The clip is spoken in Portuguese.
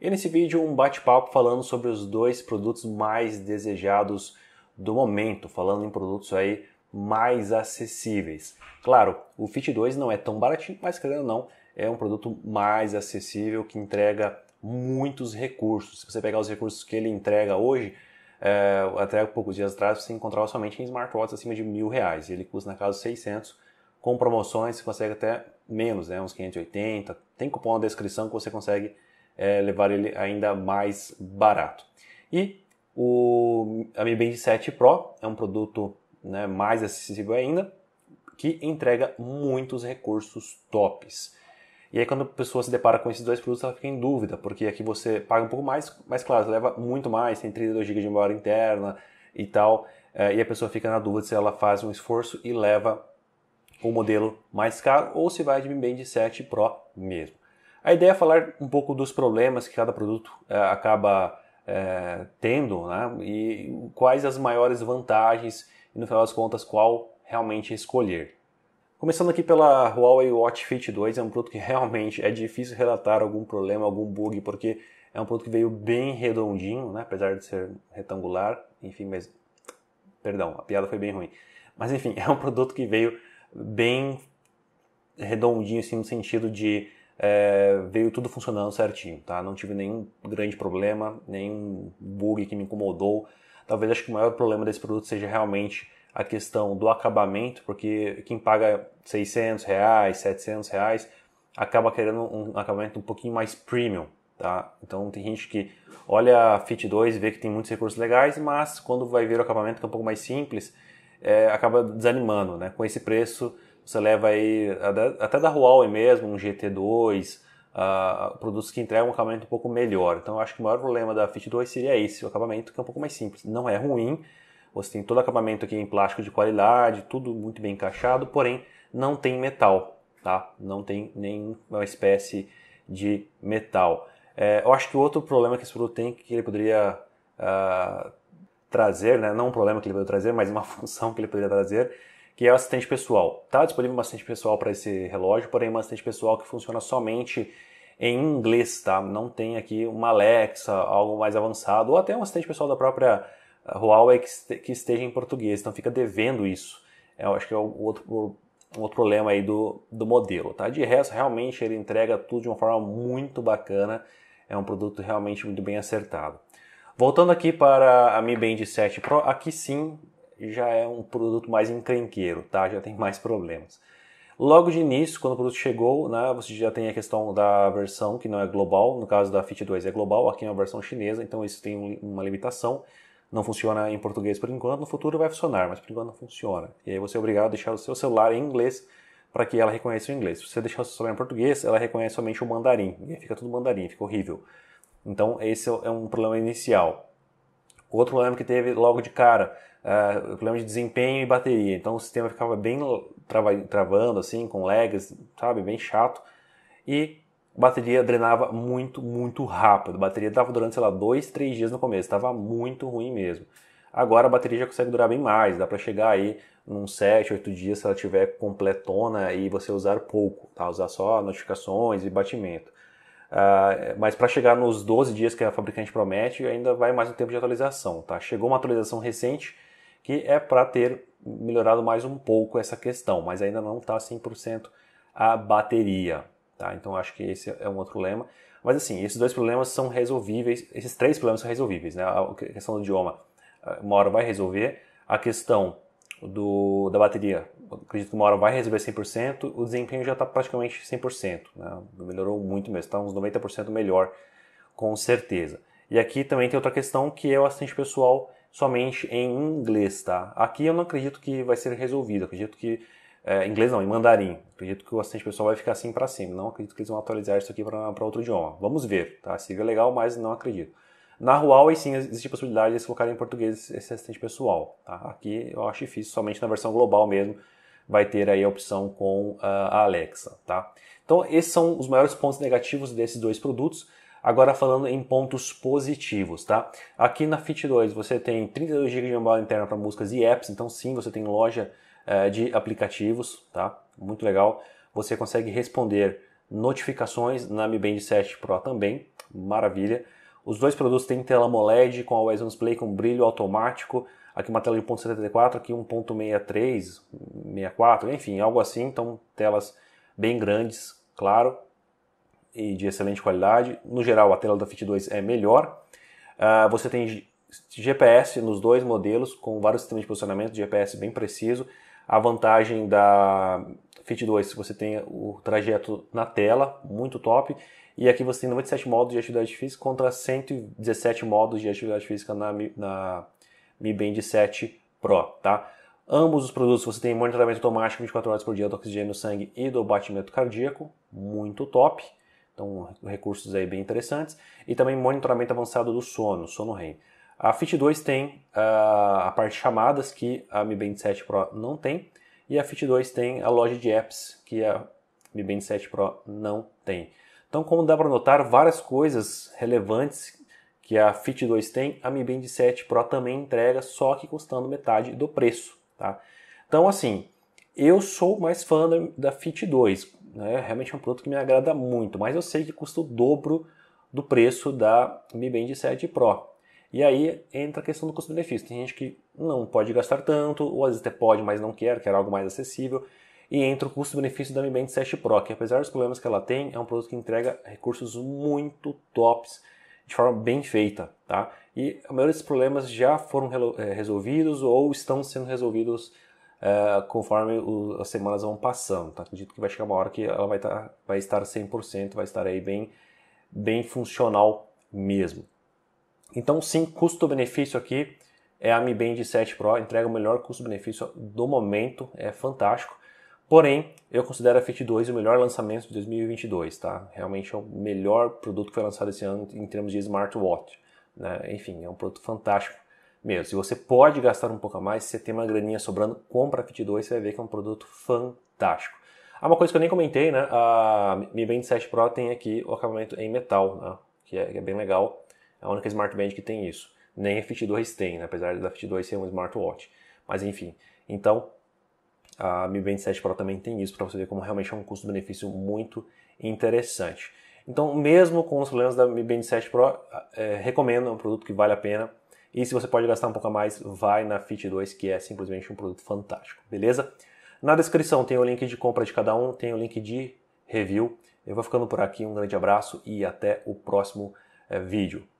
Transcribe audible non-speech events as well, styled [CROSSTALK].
E nesse vídeo um bate-papo falando sobre os dois produtos mais desejados do momento, falando em produtos aí mais acessíveis. Claro, o Fit 2 não é tão baratinho, mas querendo ou não, é um produto mais acessível que entrega muitos recursos. Se você pegar os recursos que ele entrega hoje, é, até poucos dias atrás você encontrava somente em smartwatches acima de mil reais. Ele custa na casa 600, com promoções você consegue até menos, né, uns 580. Tem cupom na descrição que você consegue é, levar ele ainda mais barato. E o, a Mi Band 7 Pro é um produto né, mais acessível ainda, que entrega muitos recursos tops. E aí quando a pessoa se depara com esses dois produtos, ela fica em dúvida, porque aqui você paga um pouco mais, mas claro, leva muito mais, tem 32 GB de memória interna e tal, é, e a pessoa fica na dúvida se ela faz um esforço e leva o um modelo mais caro ou se vai de Mi Band 7 Pro mesmo. A ideia é falar um pouco dos problemas que cada produto é, acaba é, tendo né? e quais as maiores vantagens e, no final das contas, qual realmente escolher. Começando aqui pela Huawei Watch Fit 2, é um produto que [LAUGHS] realmente é difícil relatar algum problema, algum bug, porque é um produto que veio bem redondinho, né? apesar de ser retangular, enfim, mas... Perdão, a piada foi bem ruim. Mas enfim, [LAUGHS] é um produto que veio bem redondinho, assim, no sentido de é, veio tudo funcionando certinho, tá? Não tive nenhum grande problema, nenhum bug que me incomodou. Talvez acho que o maior problema desse produto seja realmente a questão do acabamento, porque quem paga 600 reais, 700 reais, acaba querendo um acabamento um pouquinho mais premium, tá? Então tem gente que olha a Fit 2 e vê que tem muitos recursos legais, mas quando vai ver o acabamento que é um pouco mais simples, é, acaba desanimando, né? Com esse preço você leva aí até da Huawei mesmo, um GT2, uh, ah, produtos que entregam um acabamento um pouco melhor. Então eu acho que o maior problema da Fit 2 seria esse, o acabamento que é um pouco mais simples. Não é ruim, você tem todo o acabamento aqui em plástico de qualidade, tudo muito bem encaixado, porém não tem metal, tá? Não tem nenhuma espécie de metal. É, eu acho que outro problema que esse produto tem que ele poderia uh, trazer, né? não um problema que ele poderia trazer, mas uma [LAUGHS] função que ele poderia trazer, que é o assistente pessoal. Está disponível um assistente pessoal para esse relógio, porém é um assistente pessoal que funciona somente em inglês, tá? Não tem aqui uma Alexa, algo mais avançado, ou até um assistente pessoal da própria eh, Huawei que esteja em português, então fica devendo isso. É, eu acho que é o outro, um outro problema aí do, do modelo, tá? De resto, realmente ele entrega tudo de uma forma muito bacana, é um produto realmente muito bem acertado. Voltando aqui para a Mi Band 7 Pro, aqui sim já é um produto mais encrenqueiro, tá? Já tem mais problemas. Logo de início, quando o produto chegou, né, você já tem a questão da versão que não é global. No caso da Fit 2 é global, aqui é uma versão chinesa, então isso tem uma limitação. Não funciona em português por enquanto, no futuro vai funcionar, mas por enquanto não funciona. E aí você é obrigado a deixar o seu celular em inglês para que ela reconheça o inglês. Se você deixar o seu celular em português, ela reconhece somente o mandarim. E aí fica tudo mandarim, fica horrível. Então esse é, é um problema inicial. Outro problema que teve logo de cara uh, ah, problema de desempenho e bateria. Então o sistema ficava bem trava travando, assim, com lags, sabe? Bem chato. E a bateria drenava muito, muito rápido. A bateria estava durando, sei lá, dois, três dias no começo. Estava muito ruim mesmo. Agora a bateria já consegue durar bem mais, dá para chegar aí uns 7, 8 dias se ela tiver completona e você usar pouco, tá? Usar só notificações e batimento. Uh, mas para chegar nos 12 dias que a fabricante promete, ainda vai mais um tempo de atualização. Tá? Chegou uma atualização recente que é para ter melhorado mais um pouco essa questão, mas ainda não está 100% a bateria. Tá? Então acho que esse é um outro problema. Mas assim, esses dois problemas são resolvíveis, esses três problemas são resolvíveis. Né? A questão do idioma, eh, uma hora vai resolver. A questão do, da bateria, acredito que uma hora vai resolver 100%. O desempenho já está praticamente 100%. Né? Melhorou muito mesmo, está uns 90% melhor, com certeza. E aqui também tem outra questão que é o assistente pessoal somente em inglês, tá? Aqui eu não acredito que vai ser resolvido, acredito que é, inglês não, em mandarim. Acredito que o assistente pessoal vai ficar assim para sempre. Não acredito que eles vão atualizar isso aqui para outro idioma. Vamos ver, tá? Seria legal, mas não acredito. Na Huawei, sim, existe a possibilidade de eles colocarem em português esse assistente pessoal. Tá? Aqui eu acho difícil, somente na versão global mesmo vai ter aí a opção com ah, a Alexa, tá? Então, esses são os maiores pontos negativos desses dois produtos. Agora falando em pontos positivos, tá? Aqui na Fit 2 você tem 32 GB de memória interna para músicas e apps, então sim, você tem loja eh, de aplicativos, tá? Muito legal. Você consegue responder notificações na Mi Band 7 Pro também, maravilha. Os dois produtos têm tela AMOLED com a On Play com brilho automático, aqui uma tela de 1.74, aqui 1.63, 64, enfim, algo assim, então telas bem grandes, claro e de excelente qualidade. No geral, a tela da Fit 2 é melhor. Uh, você tem GPS nos dois modelos, com vários sistemas de posicionamento, GPS bem preciso. A vantagem da Fit 2, você tem o trajeto na tela, muito top. E aqui você tem 97 modos de atividade física contra 117 modos de atividade física na, na Mi Band 7 Pro, tá? Ambos os produtos você tem monitoramento automático 24 horas por dia do oxigênio no sangue e do batimento cardíaco, muito top. Então, recursos aí bem interessantes. E também monitoramento avançado do sono, sono REM. A Fit 2 tem uh, a parte chamadas, que a Mi Band 7 Pro não tem. E a Fit 2 tem a loja de apps, que a Mi Band 7 Pro não tem. Então, como dá para notar, várias coisas relevantes que a Fit 2 tem, a Mi Band 7 Pro também entrega, só que custando metade do preço. Tá? Então, assim, eu sou mais fã da, da Fit 2 né? Realmente é um produto que me agrada muito, mas eu sei que custa o dobro do preço da Mi Band 7 Pro. E aí entra a questão do custo-benefício. Tem gente que não pode gastar tanto, ou às vezes até pode, mas não quer, quer algo mais acessível. E entra o custo-benefício da Mi Band 7 Pro, que apesar dos problemas que ela tem, é um produto que entrega recursos muito tops, de forma bem feita, tá? E a maioria desses problemas já foram eh, resolvidos ou estão sendo resolvidos é, conforme o, as semanas vão passando. Tá? Acredito que vai chegar uma hora que ela vai, tá, vai estar 100%, vai estar aí bem, bem funcional mesmo. Então, sim, custo-benefício aqui é a Mi Band 7 Pro, entrega o melhor custo-benefício do momento, é fantástico. Porém, eu considero a Fit 2 o melhor lançamento de 2022, tá? Realmente é o melhor produto que foi lançado esse ano em termos de smartwatch. Né? Enfim, é um produto fantástico mesmo. E você pode gastar um pouco a mais, se você tem uma graninha sobrando, compra a Fit 2, você vai ver que é um produto fantástico. Ah, uma coisa que eu nem comentei, né? A Mi Band 7 Pro tem aqui o acabamento em metal, né? que, é, que é bem legal. É a única Smart Band que tem isso. Nem a Fit 2 tem, né? apesar da Fit 2 ser um smartwatch. Mas enfim, então a Mi Band 7 Pro também tem isso, para você ver como realmente é um custo-benefício muito interessante. Então, mesmo com os problemas da Mi Band 7 Pro, é, recomendo, é um produto que vale a pena. E se você pode gastar um pouco a mais, vai na Fit 2, que é simplesmente um produto fantástico, beleza? Na descrição tem o link de compra de cada um, tem o link de review. Eu vou ficando por aqui, um grande abraço e até o próximo é, vídeo.